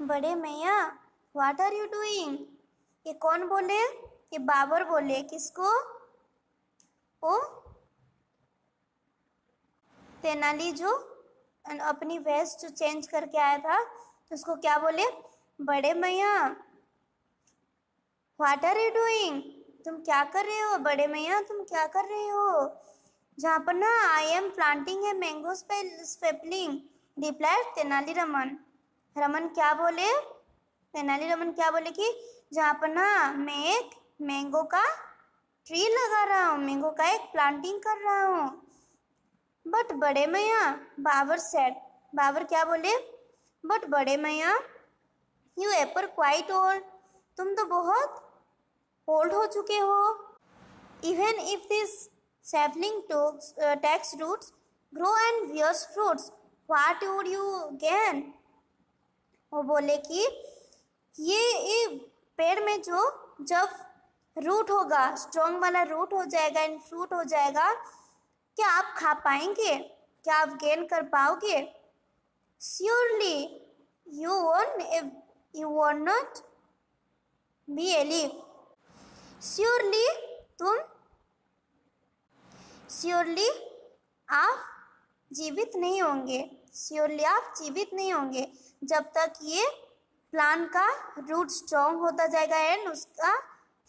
बड़े मैया what are you doing ये कौन बोले ये बाबर बोले किसको ओ तेनाली जो अपनी वेस्ट जो चेंज करके आया था तो उसको क्या बोले बड़े मैया वाट आर यू डूइंग तुम क्या कर रहे हो बड़े मैया तुम क्या कर रहे हो जहाँ पर ना आई एम प्लांटिंग है mango sapling replied Tenali Raman Raman क्या बोले तेनाली रमन क्या बोले कि जहाँ पर ना मैं एक मैंगो का ट्री लगा रहा हूँ मैंगो का एक प्लांटिंग कर रहा हूँ बट बड़े मैया बाबर सेट बाबर क्या बोले बट बड़े मैया यू एपर क्वाइट ओल्ड तुम तो बहुत ओल्ड हो चुके हो even if this sapling takes roots grow and bears fruits bears fruits. You would वो बोले कि ये, ये पेड़ में जो जब रूट होगा स्ट्रॉन्ग वाला रूट हो जाएगा एंड फ्रूट हो जाएगा क्या आप खा पाएंगे क्या आप गेन कर पाओगे surely you won if you want not be alive surely तुम श्योरली आप जीवित नहीं होंगे श्योरली आप जीवित नहीं होंगे जब तक ये प्लान का रूट स्ट्रॉन्ग होता जाएगा एंड उसका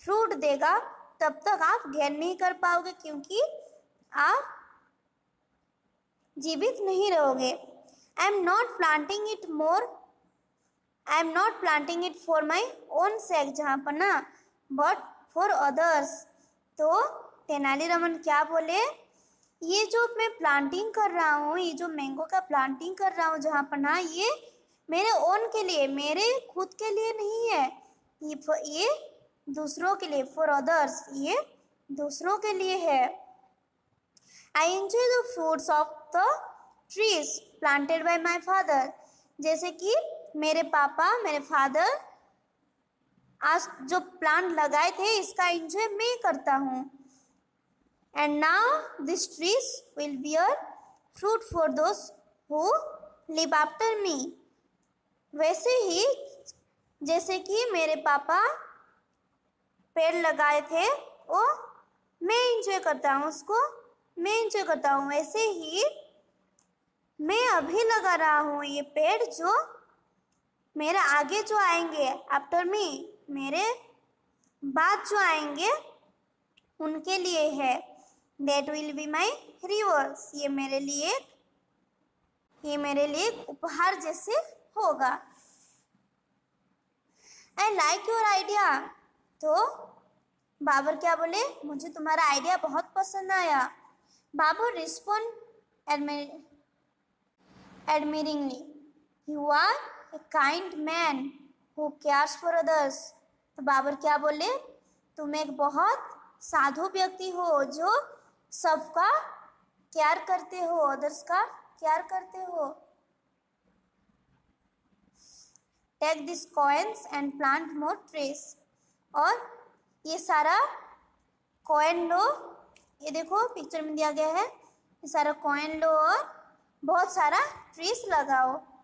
फ्रूट देगा तब तक आप गेन नहीं कर पाओगे क्योंकि आप जीवित नहीं रहोगे I am not planting it more I am not planting it for my own sake जहाँ पर ना बट फॉर अदर्स तो तेनालीरमन क्या बोले ये जो मैं प्लांटिंग कर रहा हूँ ये जो मैंगो का प्लांटिंग कर रहा हूँ जहाँ पर ना ये मेरे ओन के लिए मेरे खुद के लिए नहीं है ये ये दूसरों के लिए फॉर अदर्स ये दूसरों के लिए है I enjoy the fruits of the trees planted by my father जैसे कि मेरे पापा मेरे फादर आज जो प्लांट लगाए थे इसका एंजॉय मैं करता हूँ And now these trees will bear fruit for those who live after me. वैसे ही जैसे कि मेरे पापा पेड़ लगाए थे वो मैं इंजॉय करता हूँ उसको मैं इंजॉय करता हूँ वैसे ही मैं अभी लगा रहा हूँ ये पेड़ जो मेरे आगे जो आएंगे आफ्टर मी मेरे बाद जो आएंगे उनके लिए है that will be my reverse ये मेरे लिए ये मेरे लिए उपहार जैसे होगा आई लाइक योर आइडिया तो बाबर क्या बोले मुझे तुम्हारा आइडिया बहुत पसंद आया Babar respond admiringly you are a kind man who cares for others तो बाबर क्या बोले तुम एक बहुत साधु व्यक्ति हो जो सबका केयर करते हो अदर्स का केयर करते हो take this coins and plant more trees और ये सारा कॉइन लो ये देखो पिक्चर में दिया गया है ये सारा कॉइन लो और बहुत सारा ट्रीस लगाओ